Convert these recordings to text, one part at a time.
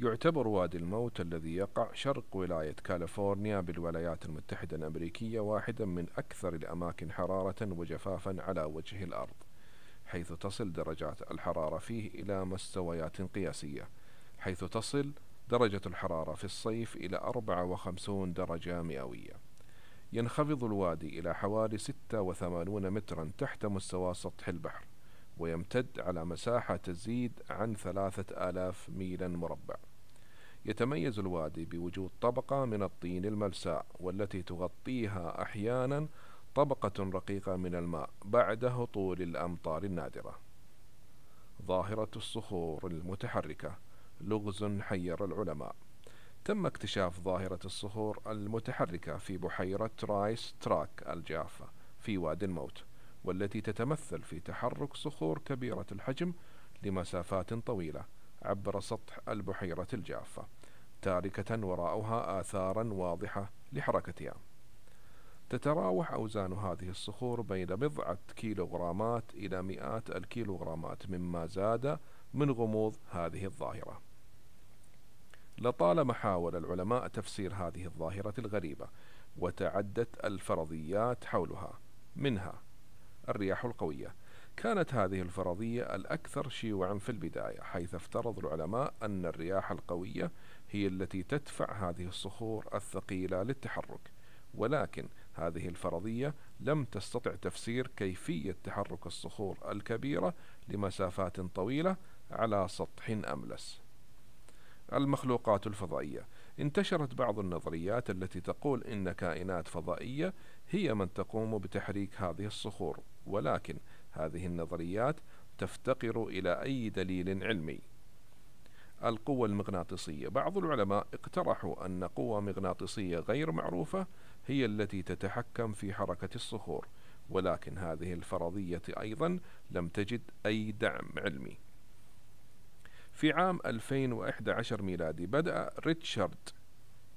يعتبر وادي الموت الذي يقع شرق ولاية كاليفورنيا بالولايات المتحدة الأمريكية واحدا من أكثر الأماكن حرارة وجفافا على وجه الأرض حيث تصل درجات الحرارة فيه إلى مستويات قياسية حيث تصل درجة الحرارة في الصيف إلى 54 درجة مئوية ينخفض الوادي إلى حوالي 86 مترا تحت مستوى سطح البحر ويمتد على مساحة تزيد عن ثلاثة آلاف ميلا مربع يتميز الوادي بوجود طبقة من الطين الملساء والتي تغطيها أحيانا طبقة رقيقة من الماء بعد هطول الأمطار النادرة ظاهرة الصخور المتحركة لغز حير العلماء تم اكتشاف ظاهرة الصخور المتحركة في بحيرة رايس تراك الجافة في وادي الموت والتي تتمثل في تحرك صخور كبيرة الحجم لمسافات طويلة عبر سطح البحيرة الجافة تاركة وراءها آثارا واضحة لحركتها تتراوح أوزان هذه الصخور بين بضعة كيلوغرامات إلى مئات الكيلوغرامات مما زاد من غموض هذه الظاهرة لطالما حاول العلماء تفسير هذه الظاهرة الغريبة وتعدت الفرضيات حولها منها الرياح القوية كانت هذه الفرضية الأكثر شيوعا في البداية حيث افترض العلماء أن الرياح القوية هي التي تدفع هذه الصخور الثقيلة للتحرك ولكن هذه الفرضية لم تستطع تفسير كيفية تحرك الصخور الكبيرة لمسافات طويلة على سطح أملس المخلوقات الفضائية انتشرت بعض النظريات التي تقول إن كائنات فضائية هي من تقوم بتحريك هذه الصخور ولكن هذه النظريات تفتقر إلى أي دليل علمي القوة المغناطيسية بعض العلماء اقترحوا أن قوة مغناطيسية غير معروفة هي التي تتحكم في حركة الصخور ولكن هذه الفرضية أيضا لم تجد أي دعم علمي في عام 2011 ميلادي بدأ ريتشارد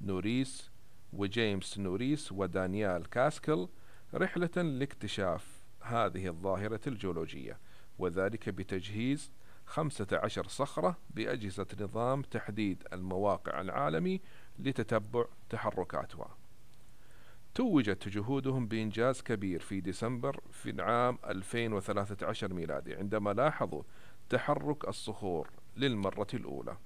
نوريس وجيمس نوريس ودانيال كاسكل رحلة لاكتشاف هذه الظاهرة الجيولوجية وذلك بتجهيز 15 صخرة بأجهزة نظام تحديد المواقع العالمي لتتبع تحركاتها توجت جهودهم بإنجاز كبير في ديسمبر في عام 2013 ميلادي عندما لاحظوا تحرك الصخور للمرة الأولى.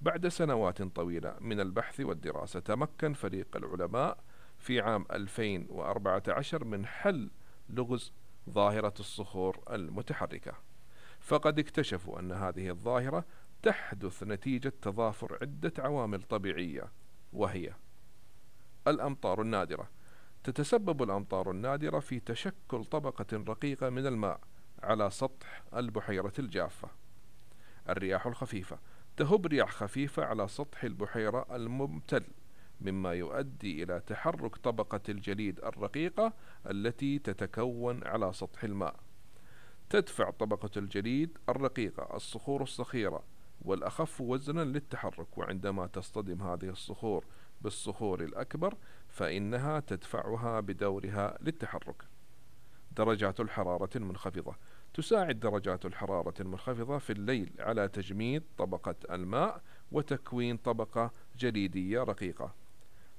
بعد سنوات طويلة من البحث والدراسة تمكن فريق العلماء في عام 2014 من حل لغز ظاهرة الصخور المتحركة فقد اكتشفوا أن هذه الظاهرة تحدث نتيجة تضافر عدة عوامل طبيعية وهي الأمطار النادرة تتسبب الأمطار النادرة في تشكل طبقة رقيقة من الماء على سطح البحيرة الجافة الرياح الخفيفة تهب رياح خفيفة على سطح البحيرة الممتل مما يؤدي إلى تحرك طبقة الجليد الرقيقة التي تتكون على سطح الماء تدفع طبقة الجليد الرقيقة الصخور الصخيرة والأخف وزنا للتحرك وعندما تصطدم هذه الصخور بالصخور الأكبر فإنها تدفعها بدورها للتحرك درجات الحرارة المنخفضة تساعد درجات الحرارة المنخفضة في الليل على تجميد طبقة الماء وتكوين طبقة جليدية رقيقة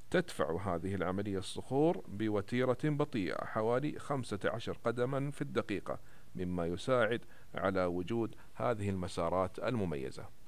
تدفع هذه العملية الصخور بوتيرة بطيئة حوالي 15 قدما في الدقيقة مما يساعد على وجود هذه المسارات المميزة